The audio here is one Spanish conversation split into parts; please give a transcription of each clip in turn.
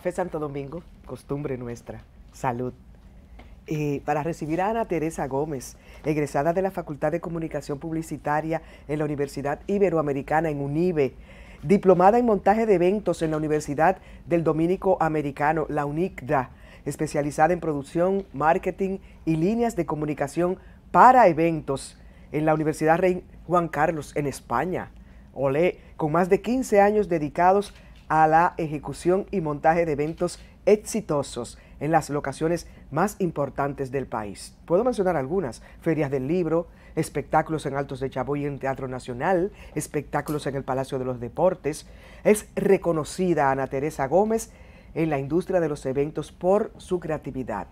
Café Santo Domingo, costumbre nuestra, salud. Eh, para recibir a Ana Teresa Gómez, egresada de la Facultad de Comunicación Publicitaria en la Universidad Iberoamericana en UNIBE, diplomada en montaje de eventos en la Universidad del Dominico Americano, la UNICDA, especializada en producción, marketing y líneas de comunicación para eventos en la Universidad Rey Juan Carlos en España. Olé, con más de 15 años dedicados a a la ejecución y montaje de eventos exitosos en las locaciones más importantes del país. Puedo mencionar algunas, ferias del libro, espectáculos en Altos de Chaboy en Teatro Nacional, espectáculos en el Palacio de los Deportes. Es reconocida Ana Teresa Gómez en la industria de los eventos por su creatividad,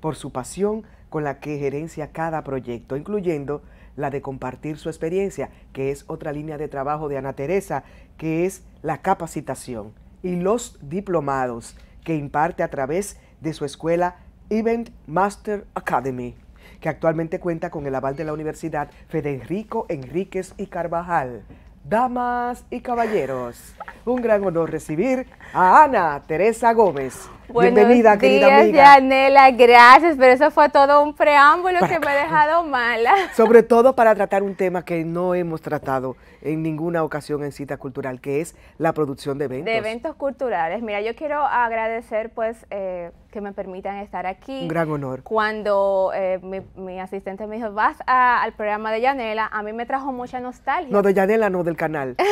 por su pasión con la que gerencia cada proyecto, incluyendo la de compartir su experiencia, que es otra línea de trabajo de Ana Teresa, que es la capacitación y los diplomados que imparte a través de su escuela Event Master Academy, que actualmente cuenta con el aval de la Universidad Federico Enríquez y Carvajal. Damas y caballeros, un gran honor recibir a Ana Teresa Gómez, Buenos Bienvenida, querida amiga. Yanela, gracias, pero eso fue todo un preámbulo que me ha dejado mala. Sobre todo para tratar un tema que no hemos tratado en ninguna ocasión en cita cultural, que es la producción de eventos. De eventos culturales. Mira, yo quiero agradecer, pues, eh, que me permitan estar aquí. Un gran honor. Cuando eh, mi, asistente me dijo, vas al programa de Yanela, a mí me trajo mucha nostalgia. No, de Yanela, no, del canal.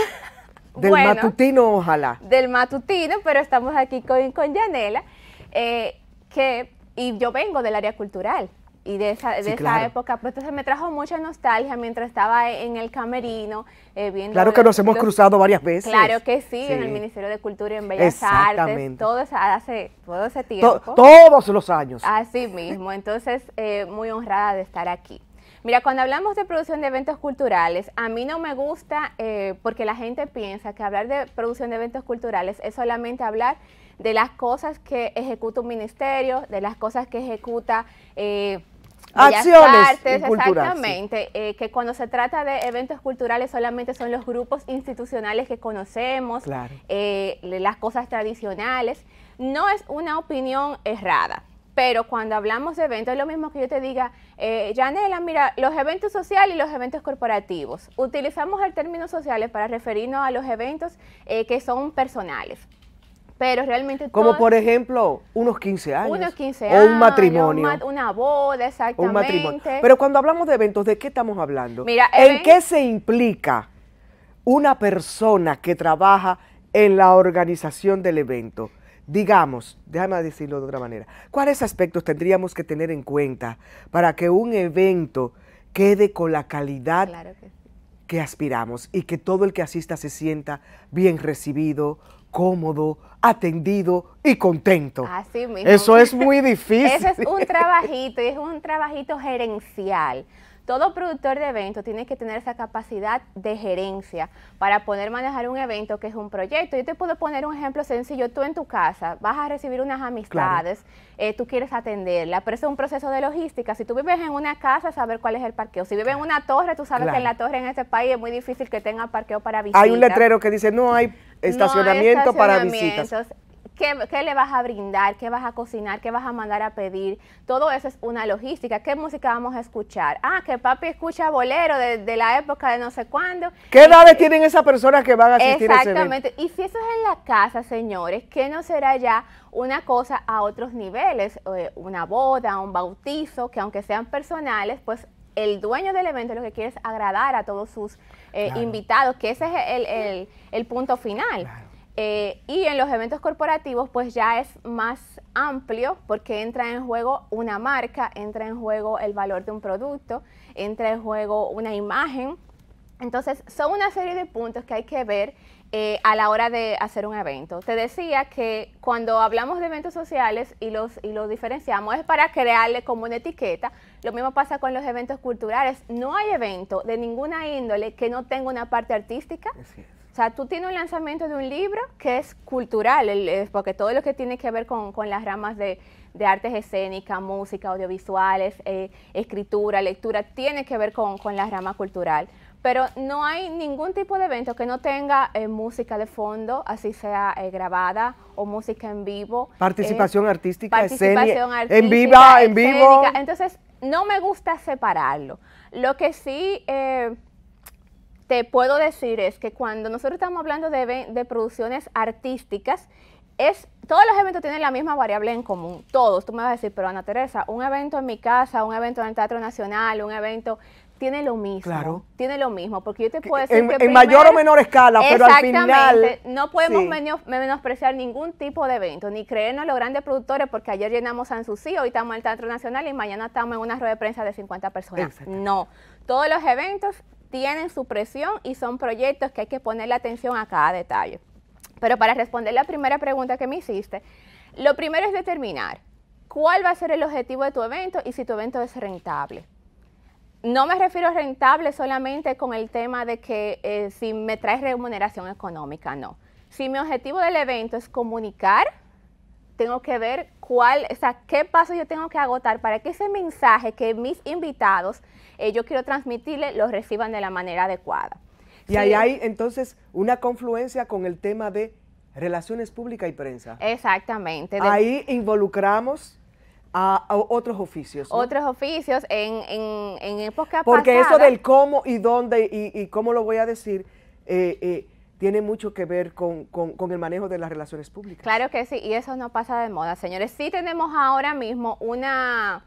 Del matutino, ojalá. Del matutino, pero estamos aquí con, Yanela, eh, que, y yo vengo del área cultural y de esa, de época, pues entonces me trajo mucha nostalgia mientras estaba en el camerino eh, viendo... Claro que nos hemos cruzado varias veces. Claro que sí, en el Ministerio de Cultura y en Bellas Artes, todo, hace, todo ese tiempo. todos los años. Así mismo, entonces eh, muy honrada de estar aquí. Mira, cuando hablamos de producción de eventos culturales, a mí no me gusta eh, porque la gente piensa que hablar de producción de eventos culturales es solamente hablar de las cosas que ejecuta un ministerio, de las cosas que ejecuta... Eh, acciones exactamente, eh, que cuando se trata de eventos culturales solamente son los grupos institucionales que conocemos, eh, las cosas tradicionales. No es una opinión errada pero cuando hablamos de eventos es lo mismo que yo te diga, eh, Janela, mira, los eventos sociales y los eventos corporativos. Utilizamos el término sociales para referirnos a los eventos eh, que son personales. Pero realmente... Como por ejemplo, unos 15 años. Unos 15 años. O un matrimonio. una boda, exactamente. Un matrimonio. Pero cuando hablamos de eventos, ¿de qué estamos hablando? Mira, ¿En qué se implica una persona que trabaja en la organización del evento? Digamos, déjame decirlo de otra manera, ¿cuáles aspectos tendríamos que tener en cuenta para que un evento quede con la calidad que... aspiramos y que todo el que asista se sienta bien recibido, cómodo, atendido y contento. Eso es muy difícil. Eso es un trabajito y es un trabajito gerencial. Todo productor de eventos tiene que tener esa capacidad de gerencia para poder manejar un evento que es un proyecto. Yo te puedo poner un ejemplo sencillo. Tú en tu casa vas a recibir unas amistades, eh, tú quieres atenderla, pero es un proceso de logística. Si tú vives en una casa, saber cuál es el parqueo. Si vives en una torre, tú sabes que en la torre en este país es muy difícil que tenga parqueo para visitas. Hay un letrero que dice no hay estacionamiento, para visitas. ¿Qué, le vas a brindar? ¿Qué vas a cocinar? ¿Qué vas a mandar a pedir? Todo eso es una logística. ¿Qué música vamos a escuchar? Ah, que papi escucha bolero de, la época de no sé cuándo. ¿Qué edades tienen esas personas que van a asistir A ese evento? Y si eso es en la casa, señores, ¿qué no será ya una cosa a otros niveles? Eh, una boda, un bautizo, que aunque sean personales, pues el dueño del evento lo que quiere es agradar a todos sus eh, invitados, que ese es el, el punto final. Claro. Eh, y en los eventos corporativos, pues ya es más amplio porque entra en juego una marca, entra en juego el valor de un producto, entra en juego una imagen. Entonces, son una serie de puntos que hay que ver eh, a la hora de hacer un evento. Te decía que cuando hablamos de eventos sociales y los, y los diferenciamos es para crearle como una etiqueta. Lo mismo pasa con los eventos culturales. No hay evento de ninguna índole que no tenga una parte artística, o sea, tú tienes un lanzamiento de un libro que es cultural, porque todo lo que tiene que ver con, las ramas de, de artes escénicas, música, audiovisuales, eh, escritura, lectura, tiene que ver con, con, la rama cultural. Pero no hay ningún tipo de evento que no tenga eh, música de fondo, así sea eh, grabada o música en vivo. Participación artística, participación artística, en viva, en vivo. Entonces, no me gusta separarlo. Lo que sí te puedo decir es que cuando nosotros estamos hablando de, de producciones artísticas, es, todos los eventos tienen la misma variable en común, todos. Tú me vas a decir, pero Ana Teresa, un evento en mi casa, un evento en el Teatro Nacional, un evento tiene lo mismo. Claro. Tiene lo mismo, porque yo te puedo decir en, que en mayor o menor escala, pero al final no podemos menospreciar ningún tipo de evento, ni creernos los grandes productores porque ayer llenamos San Susi, hoy estamos en el Teatro Nacional y mañana estamos en una rueda de prensa de 50 personas. No. Todos los eventos tienen su presión y son proyectos que hay que ponerle atención a cada detalle. Pero para responder la primera pregunta que me hiciste, lo primero es determinar cuál va a ser el objetivo de tu evento y si tu evento es rentable. No me refiero a rentable solamente con el tema de que eh, si me traes remuneración económica, no. Si mi objetivo del evento es comunicar, tengo que ver cuál, o sea, qué paso yo tengo que agotar para que ese mensaje que mis invitados eh, yo quiero transmitirle, los reciban de la manera adecuada. Y ahí hay entonces una confluencia con el tema de relaciones públicas y prensa. Exactamente. Ahí involucramos a, otros oficios. Otros oficios en, en, en época Porque eso del cómo y dónde y, cómo lo voy a decir eh, eh, tiene mucho que ver con, el manejo de las relaciones públicas. Claro que sí, y eso no pasa de moda, señores. Sí tenemos ahora mismo una,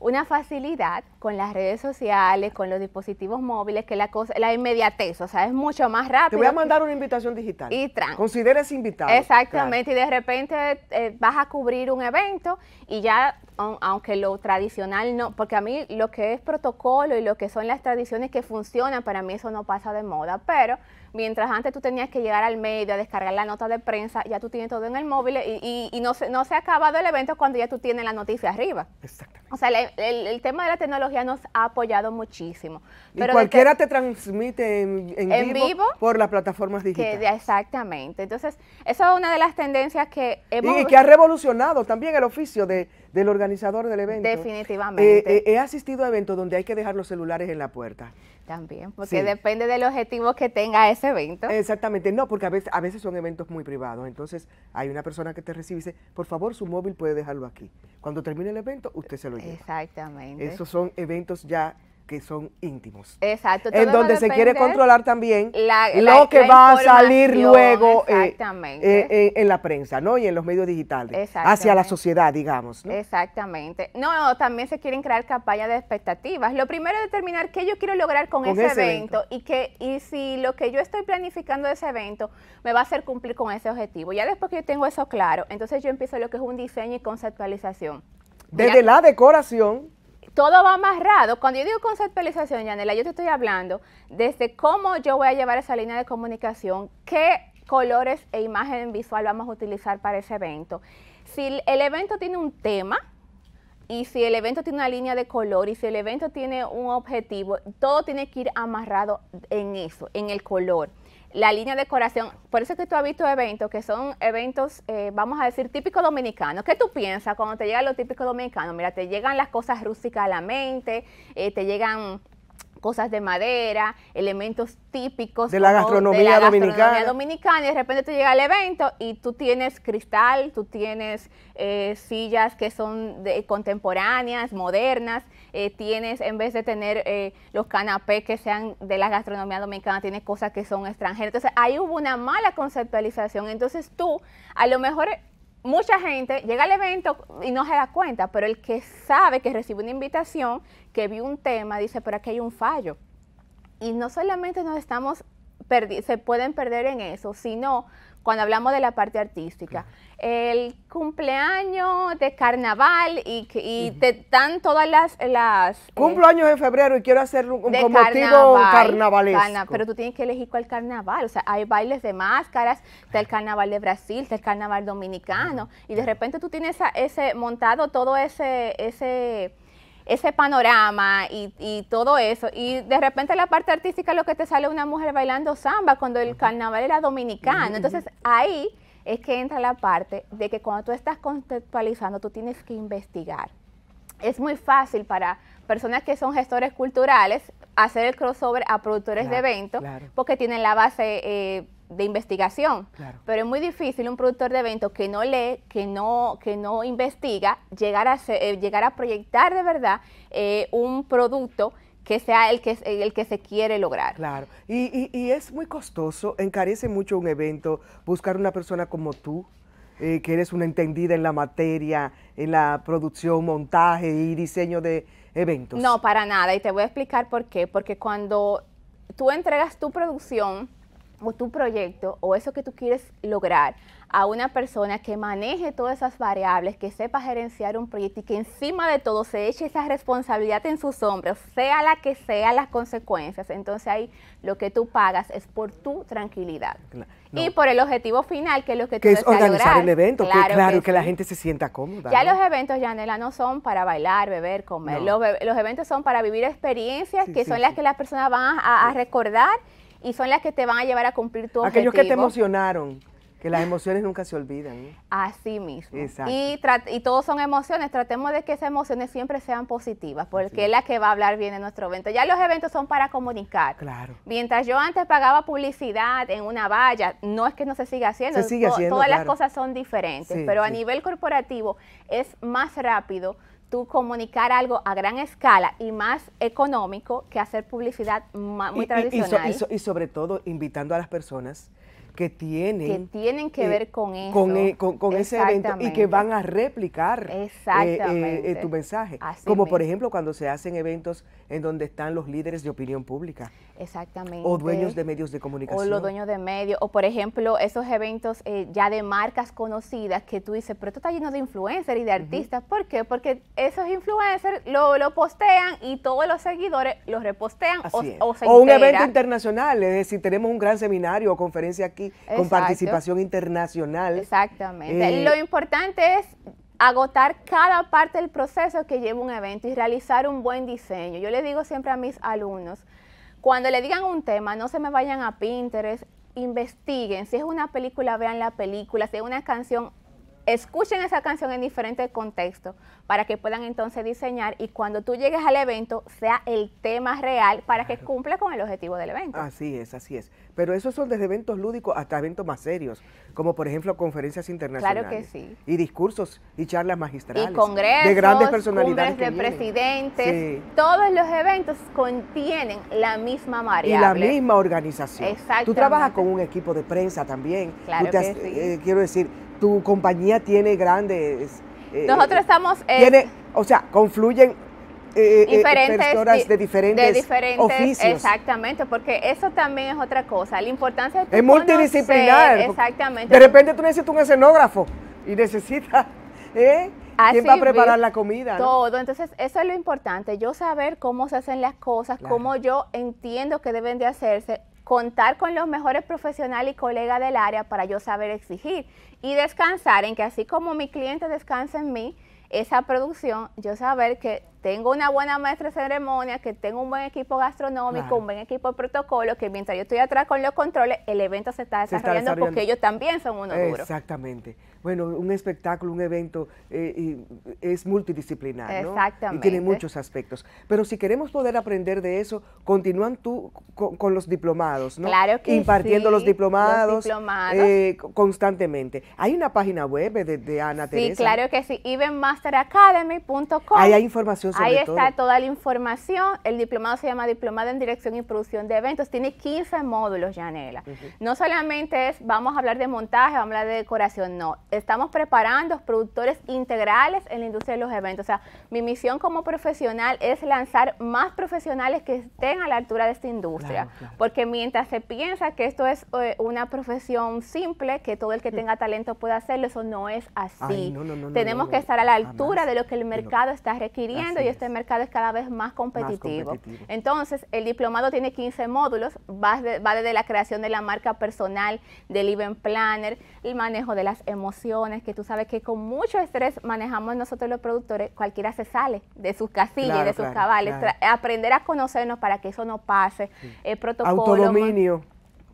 una facilidad con las redes sociales, con los dispositivos móviles, que la cosa, la inmediatez, o sea, es mucho más rápido. Te voy a mandar una invitación digital. Y tran. Consideres invitado. Exactamente, y de repente eh, vas a cubrir un evento y ya, aunque lo tradicional no, porque a mí lo que es protocolo y lo que son las tradiciones que funcionan, para mí eso no pasa de moda, pero mientras antes tú tenías que llegar al medio a descargar la nota de prensa, ya tú tienes todo en el móvil y, no, se, no se ha acabado el evento cuando ya tú tienes la noticia arriba. Exactamente. O sea, el tema de la tecnología nos ha apoyado muchísimo. y cualquiera te, transmite en, vivo, por las plataformas digitales. exactamente. Entonces, esa es una de las tendencias que hemos... Y que ha revolucionado también el oficio de, del organizador del evento. Definitivamente. Eh, eh, he asistido a eventos donde hay que dejar los celulares en la puerta. También, porque depende del objetivo que tenga ese evento. Exactamente, no, porque a veces, a veces son eventos muy privados. Entonces, hay una persona que te recibe y dice, por favor, su móvil puede dejarlo aquí. Cuando termine el evento, usted se lo lleva. Exactamente. Esos son eventos ya que son íntimos. Exacto. En donde se quiere controlar también lo que va a salir luego eh, eh, eh, en la prensa, ¿no? Y en los medios digitales. Hacia la sociedad, digamos, Exactamente. No, también se quieren crear campañas de expectativas. Lo primero es determinar qué yo quiero lograr con, ese, evento, y que y si lo que yo estoy planificando de ese evento me va a hacer cumplir con ese objetivo. Ya después que yo tengo eso claro, entonces yo empiezo lo que es un diseño y conceptualización. Desde la decoración todo va amarrado. Cuando yo digo conceptualización, Yanela, yo te estoy hablando desde cómo yo voy a llevar esa línea de comunicación, qué colores e imagen visual vamos a utilizar para ese evento. Si el evento tiene un tema, y si el evento tiene una línea de color y si el evento tiene un objetivo, todo tiene que ir amarrado en eso, en el color la línea de decoración. Por eso es que tú has visto eventos que son eventos, eh, vamos a decir, típicos dominicanos. ¿Qué tú piensas cuando te llegan los típicos dominicanos? Mira, te llegan las cosas rústicas a la mente, eh, te llegan cosas de madera, elementos típicos de la, gastronomía, de la dominicana. gastronomía, dominicana. Y de repente tú llegas al evento y tú tienes cristal, tú tienes eh, sillas que son de, contemporáneas, modernas, eh, tienes, en vez de tener eh, los canapés que sean de la gastronomía dominicana, tienes cosas que son extranjeras. Entonces ahí hubo una mala conceptualización. Entonces tú, a lo mejor mucha gente llega al evento y no se da cuenta, pero el que sabe que recibe una invitación, que vio un tema, dice, pero aquí hay un fallo. Y no solamente nos estamos se pueden perder en eso, sino cuando hablamos de la parte artística. El cumpleaños de carnaval y, te dan todas las... las eh, cumpleaños en febrero y quiero hacer un, combustible carnavalista. pero tú tienes que elegir cuál carnaval. O sea, hay bailes de máscaras, está el carnaval de Brasil, está el carnaval dominicano. Y de repente tú tienes ese montado todo ese... ese ese panorama y, todo eso. Y de repente la parte artística lo que te sale una mujer bailando samba cuando el carnaval era dominicano. Entonces ahí es que entra la parte de que cuando tú estás conceptualizando, tú tienes que investigar. Es muy fácil para personas que son gestores culturales hacer el crossover a productores de eventos porque tienen la base... Eh, de investigación. Pero es muy difícil un productor de eventos que no lee, que no, que no investiga, llegar a, eh, llegar a proyectar de verdad eh, un producto que sea el que, el que se quiere lograr. Claro, y, y, es muy costoso, encarece mucho un evento, buscar una persona como tú, eh, que eres una entendida en la materia, en la producción, montaje y diseño de eventos. No, para nada, y te voy a explicar por qué, porque cuando tú entregas tu producción, o tu proyecto o eso que tú quieres lograr a una persona que maneje todas esas variables, que sepa gerenciar un proyecto y que encima de todo se eche esa responsabilidad en sus hombros, sea la que sea las consecuencias. Entonces ahí lo que tú pagas es por tu tranquilidad. Y por el objetivo final, que es lo que, que es organizar el evento, claro que, la gente se sienta cómoda. Ya los eventos, Janela, no son para bailar, beber, comer. Los, eventos son para vivir experiencias que son las que las personas van a recordar y son las que te van a llevar a cumplir tu Aquellos objetivo. Aquellos que te emocionaron. Que las emociones nunca se olvidan. ¿eh? Así mismo. Y, todos son emociones. Tratemos de que esas emociones siempre sean positivas, porque es la que va a hablar bien en nuestro evento. Ya los eventos son para comunicar. Claro. Mientras yo antes pagaba publicidad en una valla, no es que no se siga haciendo. Se sigue haciendo Todas las cosas son diferentes, pero a nivel corporativo es más rápido tú comunicar algo a gran escala y más económico que hacer publicidad muy tradicional. y sobre todo invitando a las personas que tienen que, tienen que eh, ver con eso. Eh, con, ese evento y que van a replicar eh, tu mensaje. Como por ejemplo cuando se hacen eventos en donde están los líderes de opinión pública. Exactamente. O dueños de medios de comunicación. O los dueños de medios. O por ejemplo esos eventos ya de marcas conocidas que tú dices, pero esto está lleno de influencers y de artistas. ¿Por qué? Porque esos influencers lo, postean y todos los seguidores los repostean o, O un evento internacional, es decir, tenemos un gran seminario o conferencia aquí con participación internacional. Exactamente. Eh, Lo importante es agotar cada parte del proceso que lleva un evento y realizar un buen diseño. Yo le digo siempre a mis alumnos, cuando le digan un tema, no se me vayan a Pinterest, investiguen. Si es una película, vean la película. Si es una canción, escuchen esa canción en diferentes contextos para que puedan entonces diseñar y cuando tú llegues al evento sea el tema real para que cumpla con el objetivo del evento. Así es, así es. Pero esos son desde eventos lúdicos hasta eventos más serios, como por ejemplo conferencias internacionales. Claro que sí. Y discursos y charlas magistrales. Y congresos, de grandes personalidades. de presidentes. Todos los eventos contienen la misma variable. Y la misma organización. Exacto. Tú trabajas con un equipo de prensa también. Claro que sí. Eh, quiero decir, tu compañía tiene grandes... Eh, Nosotros estamos... Eh, o sea, confluyen eh, diferentes, personas de diferentes, diferentes oficios. Exactamente, porque eso también es otra cosa. La importancia de Es multidisciplinar. exactamente. De repente tú necesitas un escenógrafo y necesitas... ¿eh? ¿Quién va a preparar la comida? Todo. Entonces, eso es lo importante, yo saber cómo se hacen las cosas, cómo yo entiendo que deben de hacerse contar con los mejores profesionales y colegas del área para yo saber exigir y descansar en que así como mi cliente descansa en mí, esa producción, yo saber que tengo una buena maestra de ceremonia, que tengo un buen equipo gastronómico, un buen equipo de protocolo, que mientras yo estoy atrás con los controles, el evento se está desarrollando, porque ellos también son unos duros. Exactamente. Bueno, un espectáculo, un evento eh, es multidisciplinar, ¿no? Exactamente. Y tiene muchos aspectos. Pero si queremos poder aprender de eso, continúan tú con, los diplomados, ¿no? Claro que Impartiendo sí, los diplomados, los diplomados. Eh, constantemente. Hay una página web de, Ana Teresa. Sí, claro que sí, evenmasteracademy.com. Ahí hay información Ahí está toda la información. El diplomado se llama Diplomado en Dirección y Producción de Eventos. Tiene 15 módulos, Janela. No solamente es, vamos a hablar de montaje, vamos a hablar de decoración, no. Estamos preparando productores integrales en la industria de los eventos. O sea, mi misión como profesional es lanzar más profesionales que estén a la altura de esta industria. Porque mientras se piensa que esto es eh, una profesión simple, que todo el que hmm. tenga talento puede hacerlo, eso no es así. Tenemos que estar a la altura de lo que el mercado está requiriendo y este mercado es cada vez más competitivo. Entonces, el diplomado tiene 15 módulos, va, desde la creación de la marca personal, del even planner, el manejo de las emociones, que tú sabes que con mucho estrés manejamos nosotros los productores, cualquiera se sale de sus casillas, y de sus cabales, aprender a conocernos para que eso no pase, el eh, protocolo, protocolo. dominio,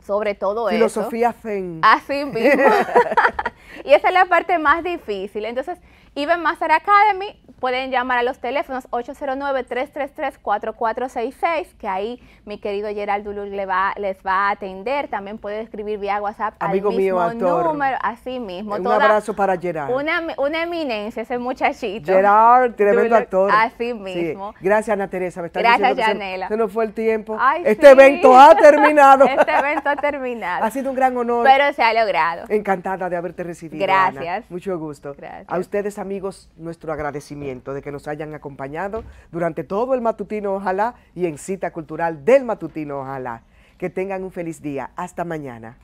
sobre todo eso. Filosofía Zen. Así mismo. y esa es la parte más difícil. Entonces, Even Master Academy, pueden llamar a los teléfonos 809-333-4466, que ahí mi querido Gerard Dulur va, les va a atender. También puede escribir vía WhatsApp Amigo al mismo número, así mismo. Un abrazo para Gerard. Una, eminencia ese muchachito. Gerard, tremendo actor. Así mismo. Gracias, Ana Teresa. Gracias, Janela Se, nos fue el tiempo. este evento ha terminado. este evento ha terminado. ha sido un gran honor. Pero se ha logrado. Encantada de haberte recibido. Gracias. Mucho gusto. Gracias. A ustedes, amigos, nuestro agradecimiento de que nos hayan acompañado durante todo el matutino, ojalá, y en cita cultural del matutino, ojalá. Que tengan un feliz día. Hasta mañana.